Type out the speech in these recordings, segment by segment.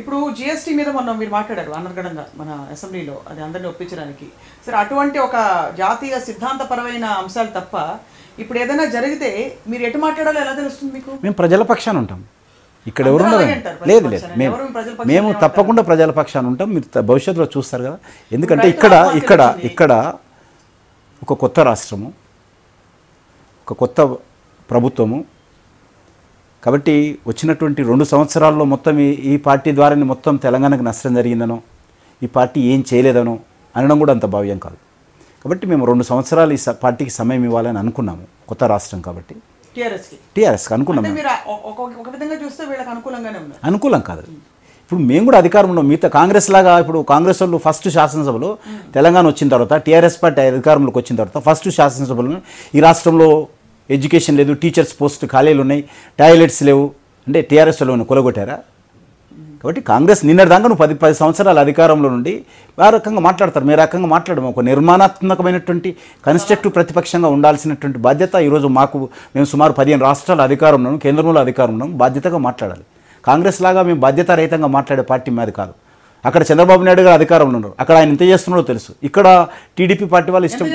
ఇప్పుడు జిఎస్టీ మీద మొన్న మీరు మాట్లాడారు అనర్గణంగా మన అసెంబ్లీలో అది అందరినీ ఒప్పించడానికి సరే అటువంటి ఒక జాతీయ సిద్ధాంతపరమైన అంశాలు తప్ప ఇప్పుడు ఏదైనా జరిగితే మీరు ఎటు మాట్లాడాలో ఎలా తెలుస్తుంది మీకు మేము ప్రజల పక్షాన్ని ఉంటాం ఇక్కడ ఎవరు లేదు లేదు మేము మేము తప్పకుండా ప్రజల పక్షాన్ని ఉంటాం మీరు భవిష్యత్తులో చూస్తారు కదా ఎందుకంటే ఇక్కడ ఇక్కడ ఇక్కడ ఒక కొత్త రాష్ట్రము ఒక కొత్త ప్రభుత్వము కాబట్టి వచ్చినటువంటి రెండు సంవత్సరాల్లో మొత్తం ఈ పార్టీ ద్వారానే మొత్తం తెలంగాణకు నష్టం జరిగిందనో ఈ పార్టీ ఏం చేయలేదనో అనడం కూడా అంత భావ్యం కాదు కాబట్టి మేము రెండు సంవత్సరాలు ఈ పార్టీకి సమయం ఇవ్వాలని అనుకున్నాము కొత్త రాష్ట్రం కాబట్టి టీఆర్ఎస్కి అనుకున్నాము అనుకూలం కాదు ఇప్పుడు మేము కూడా అధికారంలో మిగతా కాంగ్రెస్ లాగా ఇప్పుడు కాంగ్రెస్ వాళ్ళు ఫస్ట్ శాసనసభలో తెలంగాణ వచ్చిన తర్వాత టీఆర్ఎస్ పార్టీ అధికారంలోకి వచ్చిన తర్వాత ఫస్ట్ శాసనసభలో ఈ రాష్ట్రంలో ఎడ్యుకేషన్ లేదు టీచర్స్ పోస్ట్ ఖాళీలు ఉన్నాయి టాయిలెట్స్ లేవు అంటే టీఆర్ఎస్ వాళ్ళని కొలగొట్టారా కాబట్టి కాంగ్రెస్ నిన్నటిదాకా నువ్వు పది పది సంవత్సరాల అధికారంలో నుండి ఆ రకంగా మాట్లాడతారు మీ రకంగా మాట్లాడము ఒక నిర్మాణాత్మకమైనటువంటి కన్స్ట్రక్టివ్ ప్రతిపక్షంగా ఉండాల్సినటువంటి బాధ్యత ఈరోజు మాకు మేము సుమారు పదిహేను రాష్ట్రాల అధికారంలో కేంద్రంలో అధికారంలో బాధ్యతగా మాట్లాడాలి కాంగ్రెస్ లాగా మేము బాధ్యతారహితంగా మాట్లాడే పార్టీ మీద కాదు అక్కడ చంద్రబాబు నాయుడు గారు అధికారంలో ఉన్నారు అక్కడ ఆయన ఎంత చేస్తున్నాడో తెలుసు ఇక్కడ టీడీపీ పార్టీ వాళ్ళు ఇష్టం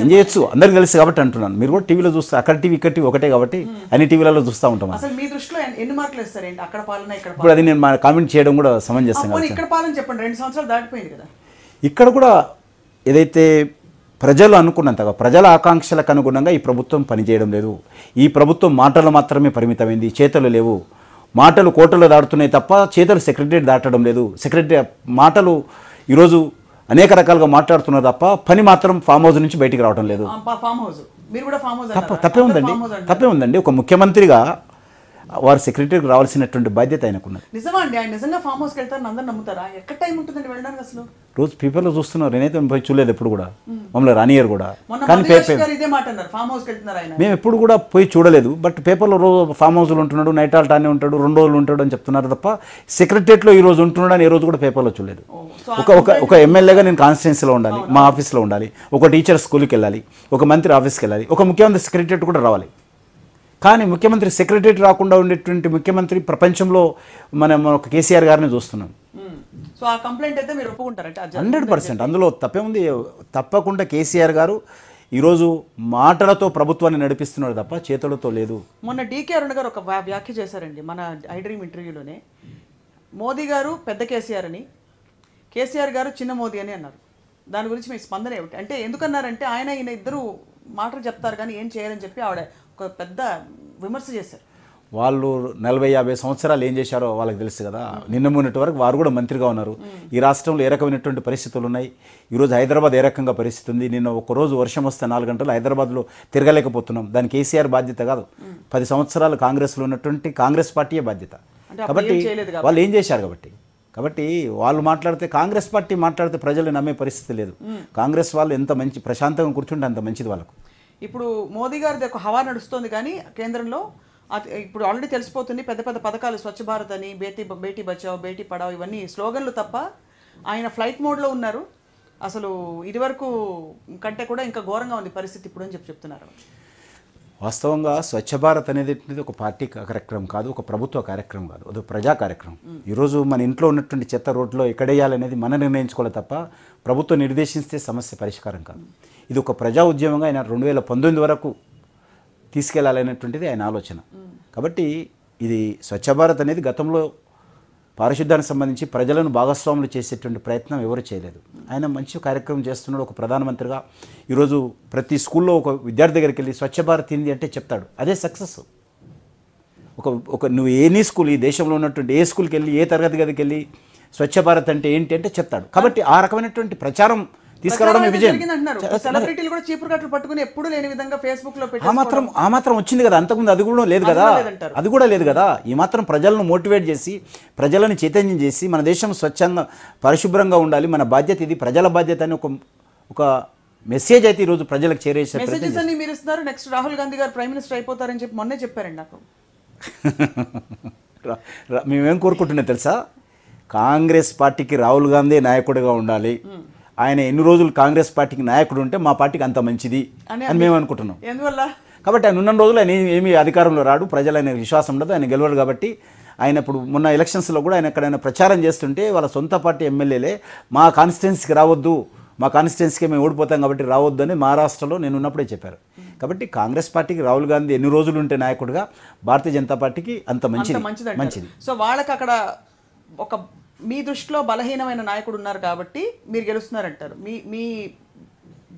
ఏం చేయొచ్చు అందరం కలిసి కాబట్టి అంటున్నాను మీరు కూడా టీవీలో చూస్తే అక్కడ టీవీ ఇక్కడ టీవీ ఒకటే కాబట్టి అన్ని టీవీలలో చూస్తూ ఉంటాం మీ దృష్టిలో ఎన్ని మార్కులు అక్కడ పాలన ఇప్పుడు అది నేను మా కామెంట్ చేయడం కూడా సమంజసం ఇక్కడ పాలన చెప్పండి రెండు సంవత్సరాలు దాటిపోయింది కదా ఇక్కడ కూడా ఏదైతే ప్రజలు అనుకున్నంత ప్రజల ఆకాంక్షలకు అనుగుణంగా ఈ ప్రభుత్వం పనిచేయడం లేదు ఈ ప్రభుత్వం మాటలు మాత్రమే పరిమితమైంది చేతలు లేవు మాటలు కోటలు దాటుతున్నాయి తప్ప చేతలు సెక్రటరీ దాటడం లేదు సెక్రటరీ మాటలు ఈరోజు అనేక రకాలుగా మాట్లాడుతున్నారు తప్ప పని మాత్రం ఫామ్ హౌస్ నుంచి బయటికి రావడం లేదు తప్పే ఉందండి తప్పే ఉందండి ఒక ముఖ్యమంత్రిగా వారు సెక్రటరీకి రావాల్సినటువంటి బాధ్యత ఆయనకున్నది నిజమండి ఆయన నిజంగా ఫామ్ హౌస్కి అందరూ ఎక్కడ టైం ఉంటుందండి వెళ్ళడానికి అసలు రోజు పేపర్లో చూస్తున్నారు నేనైతే పోయి చూడలేదు ఎప్పుడు కూడా మమ్మల్ని రానియర్ కూడా కానీ ఇదే మాట అన్నారు ఫామ్ హౌస్కి వెళ్తున్నారు ఆయన మేము ఎప్పుడు కూడా పోయి చూడలేదు బట్ పేపర్లో రోజు ఫామ్ హౌస్లో ఉంటున్నాడు నైట్ ఆల్ట్ అని ఉంటాడు రెండు రోజులు ఉంటాడు అని చెప్తున్నారు తప్ప సెక్రటరియట్లో ఈ రోజు ఉంటున్నాడు అని ఏ రోజు కూడా పేపర్లో చూడలేదు ఒక ఒక ఒక ఎమ్మెల్యేగా నేను కాన్స్టిట్యున్సీలో ఉండాలి మా ఆఫీస్లో ఉండాలి ఒక టీచర్ స్కూల్కి వెళ్ళాలి ఒక మంత్రి ఆఫీస్కి వెళ్ళాలి ఒక ముఖ్యమంత్రి సెక్రటరియట్ కూడా రావాలి కానీ ముఖ్యమంత్రి సెక్రటరీ రాకుండా ఉండేటువంటి ముఖ్యమంత్రి ప్రపంచంలో మనం ఒక కేసీఆర్ గారిని చూస్తున్నాం సో ఆ కంప్లైంట్ అయితే మీరు ఒప్పుకుంటారంటే హండ్రెడ్ పర్సెంట్ అందులో తప్పే ఉంది తప్పకుండా కేసీఆర్ గారు ఈరోజు మాటలతో ప్రభుత్వాన్ని నడిపిస్తున్నారు తప్ప చేతులతో లేదు మొన్న డీకే అరుణ్ గారు ఒక వ్యాఖ్య చేశారండి మన ఐడ్రీమ్ ఇంటర్వ్యూలోనే మోదీ గారు పెద్ద కేసీఆర్ అని కేసీఆర్ గారు చిన్న మోదీ అని అన్నారు దాని గురించి మీ స్పందన ఏమిటి అంటే ఎందుకన్నారంటే ఆయన ఈయన ఇద్దరు మాటలు చెప్తారు కానీ ఏం చేయాలని చెప్పి ఆవిడ ఒక పెద్ద విమర్శ చేశారు వాళ్ళు నలభై యాభై సంవత్సరాలు ఏం చేశారో వాళ్ళకి తెలుసు కదా నిన్న మొన్నటి వరకు వారు కూడా మంత్రిగా ఉన్నారు ఈ రాష్ట్రంలో ఏ రకమైనటువంటి పరిస్థితులు ఉన్నాయి ఈరోజు హైదరాబాద్ ఏ రకంగా పరిస్థితి ఉంది నిన్న ఒకరోజు వర్షం వస్తే నాలుగు గంటలు హైదరాబాద్లో తిరగలేకపోతున్నాం దాని కేసీఆర్ బాధ్యత కాదు పది సంవత్సరాలు కాంగ్రెస్లో ఉన్నటువంటి కాంగ్రెస్ పార్టీయే బాధ్యత కాబట్టి వాళ్ళు ఏం చేశారు కాబట్టి కాబట్టి వాళ్ళు మాట్లాడితే కాంగ్రెస్ పార్టీ మాట్లాడితే ప్రజలు నమ్మే పరిస్థితి లేదు కాంగ్రెస్ వాళ్ళు ఎంత మంచి ప్రశాంతంగా కూర్చుంటే అంత మంచిది వాళ్ళకు ఇప్పుడు మోదీ గారి దగ్గర హవా నడుస్తోంది కానీ కేంద్రంలో ఇప్పుడు ఆల్రెడీ తెలిసిపోతుంది పెద్ద పెద్ద పథకాలు స్వచ్ఛ భారత్ అని బేటీ బేటీ బచావ్ బేటీ పడావ్ ఇవన్నీ స్లోగన్లు తప్ప ఆయన ఫ్లైట్ మోడ్లో ఉన్నారు అసలు ఇదివరకు కంటే కూడా ఇంకా ఘోరంగా ఉంది పరిస్థితి ఇప్పుడు అని చెప్పి చెప్తున్నారు వాస్తవంగా స్వచ్ఛ భారత్ అనేది ఒక పార్టీ కార్యక్రమం కాదు ఒక ప్రభుత్వ కార్యక్రమం కాదు అది ప్రజా కార్యక్రమం ఈరోజు మన ఇంట్లో ఉన్నటువంటి చెత్త రోడ్లో ఎక్కడేయాలనేది మనం నిర్ణయించుకోవాలి తప్ప ప్రభుత్వం నిర్దేశిస్తే సమస్య పరిష్కారం కాదు ఇది ఒక ప్రజా ఉద్యమంగా ఆయన రెండు వేల పంతొమ్మిది వరకు తీసుకెళ్లాలనేటువంటిది ఆయన ఆలోచన కాబట్టి ఇది స్వచ్ఛ భారత్ అనేది గతంలో పారిశుద్ధ్యానికి సంబంధించి ప్రజలను భాగస్వాములు చేసేటువంటి ప్రయత్నం ఎవరు చేయలేదు ఆయన మంచి కార్యక్రమం చేస్తున్నాడు ఒక ప్రధానమంత్రిగా ఈరోజు ప్రతి స్కూల్లో ఒక విద్యార్థి దగ్గరికి వెళ్ళి స్వచ్ఛ భారత్ ఏంది అంటే చెప్తాడు అదే సక్సెస్ ఒక ఒక నువ్వు ఎనీ స్కూల్ ఈ దేశంలో ఉన్నటువంటి ఏ స్కూల్కి వెళ్ళి ఏ తరగతి గదికి వెళ్ళి స్వచ్ఛ భారత్ అంటే ఏంటి అంటే చెప్తాడు కాబట్టి ఆ రకమైనటువంటి ప్రచారం తీసుకురావడమే విజయం సెలబ్రిటీలు పట్టుకుని ఎప్పుడు లేని విధంగా ఫేస్బుక్ లో మాత్రం ఆ మాత్రం వచ్చింది కదా అంతకుముందు అది కూడా లేదు కదా అది కూడా లేదు కదా ఈ మాత్రం ప్రజలను మోటివేట్ చేసి ప్రజలను చైతన్యం చేసి మన దేశం స్వచ్ఛంగా పరిశుభ్రంగా ఉండాలి మన బాధ్యత ఇది ప్రజల బాధ్యత అని ఒక ఒక మెసేజ్ అయితే ఈరోజు ప్రజలకు చేరేసే మీరు ఇస్తున్నారు నెక్స్ట్ రాహుల్ గాంధీ గారు ప్రైమ్ మినిస్టర్ అయిపోతారని చెప్పి మొన్నే చెప్పారండి నాకు మేమేం కోరుకుంటున్నా తెలుసా కాంగ్రెస్ పార్టీకి రాహుల్ గాంధీ నాయకుడిగా ఉండాలి ఆయన ఎన్ని రోజులు కాంగ్రెస్ పార్టీకి నాయకుడు ఉంటే మా పార్టీకి అంత మంచిది అని మేము అనుకుంటున్నాం ఎందువల్ల కాబట్టి ఆయన ఉన్న రోజులు ఆయన ఏమి అధికారంలో రాడు ప్రజలు ఆయన విశ్వాసం ఉండదు ఆయన గెలవడు కాబట్టి ఆయన ఇప్పుడు మొన్న ఎలక్షన్స్లో కూడా ఆయన ఎక్కడైనా ప్రచారం చేస్తుంటే వాళ్ళ సొంత పార్టీ ఎమ్మెల్యేలే మా కాన్స్టిట్యున్సీకి రావద్దు మా కాన్స్టిట్యున్సీకి మేము ఓడిపోతాం కాబట్టి రావద్దు అని మహారాష్ట్రలో నేను ఉన్నప్పుడే చెప్పారు కాబట్టి కాంగ్రెస్ పార్టీకి రాహుల్ గాంధీ ఎన్ని రోజులు ఉంటే నాయకుడుగా భారతీయ జనతా పార్టీకి అంత మంచిది మంచిది సో వాళ్ళకి అక్కడ ఒక మీ దృష్టిలో బలహీనమైన నాయకుడు ఉన్నారు కాబట్టి మీరు గెలుస్తున్నారంటారు మీ మీ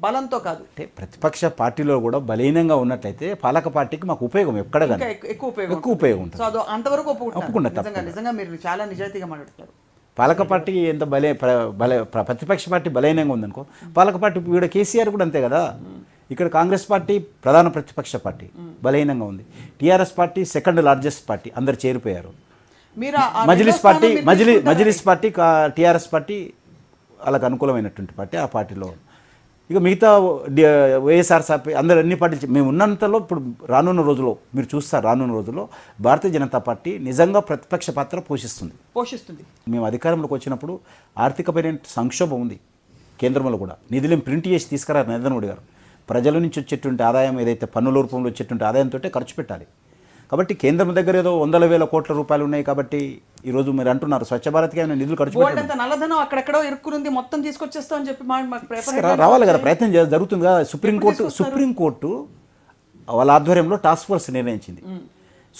బలంతో కాదు అంటే ప్రతిపక్ష పార్టీలో కూడా బలహీనంగా ఉన్నట్లయితే పాలక పార్టీకి మాకు ఉపయోగం ఎక్కడ ఎక్కువ ఉపయోగం ఎక్కువ ఉపయోగం ఉంటుంది సో అదో అంతవరకు ఒప్పుకుంటారు నిజంగా నిజంగా మీరు చాలా నిజాయితీగా మాట్లాడతారు పాలక పార్టీ ఎంత బలే బల ప్రతిపక్ష పార్టీ బలహీనంగా ఉందనుకో పాలక పార్టీ ఇక్కడ కేసీఆర్ కూడా అంతే కదా ఇక్కడ కాంగ్రెస్ పార్టీ ప్రధాన ప్రతిపక్ష పార్టీ బలహీనంగా ఉంది TRS party second largest party అందరు చేరిపోయారు మజిలిస్ పార్టీ మజిలి మజిలిస్ పార్టీ టీఆర్ఎస్ పార్టీ వాళ్ళకి అనుకూలమైనటువంటి పార్టీ ఆ పార్టీలో ఇక మిగతా వైఎస్ఆర్ సాపి అందరు అన్ని పార్టీలు మేము ఉన్నంతలో ఇప్పుడు రానున్న రోజుల్లో మీరు చూస్తారు రానున్న రోజుల్లో భారతీయ జనతా పార్టీ నిజంగా ప్రతిపక్ష పాత్ర పోషిస్తుంది పోషిస్తుంది మేము అధికారంలోకి వచ్చినప్పుడు ఆర్థికపైన సంక్షోభం ఉంది కేంద్రంలో కూడా నిధులు ప్రింట్ చేసి తీసుకురారు నరేంద్ర మోడీ గారు ప్రజల నుంచి వచ్చేటువంటి ఆదాయం ఏదైతే పన్నుల రూపంలో వచ్చేటువంటి ఆదాయంతో ఖర్చు పెట్టాలి కాబట్టి కేంద్రం దగ్గర ఏదో వందల వేల కోట్ల రూపాయలు ఉన్నాయి కాబట్టి ఈ రోజు మీరు అంటున్నారు స్వచ్ఛ భారత్కి ఆయన నిధులు ఖర్చు నల్లధనం అక్కడెక్కడో ఇరుక్కునుంది మొత్తం తీసుకొచ్చేస్తామని చెప్పి రావాలి కదా ప్రయత్నం చేయాలి జరుగుతుంది కదా సుప్రీంకోర్టు సుప్రీంకోర్టు వాళ్ళ ఆధ్వర్యంలో టాస్క్ ఫోర్స్ నిర్ణయించింది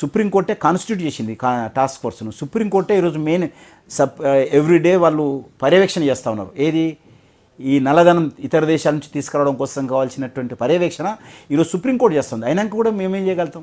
సుప్రీంకోర్టే కాన్స్టిట్యూట్ చేసింది టాస్క్ ఫోర్స్ను సుప్రీంకోర్టే ఈరోజు మెయిన్ సబ్ ఎవ్రీడే వాళ్ళు పర్యవేక్షణ చేస్తూ ఉన్నారు ఏది ఈ నల్లధనం ఇతర దేశాల నుంచి తీసుకురావడం కోసం కావాల్సినటువంటి పర్యవేక్షణ ఈరోజు సుప్రీంకోర్టు చేస్తుంది అయినాక కూడా మేమేం చేయగలుగుతాం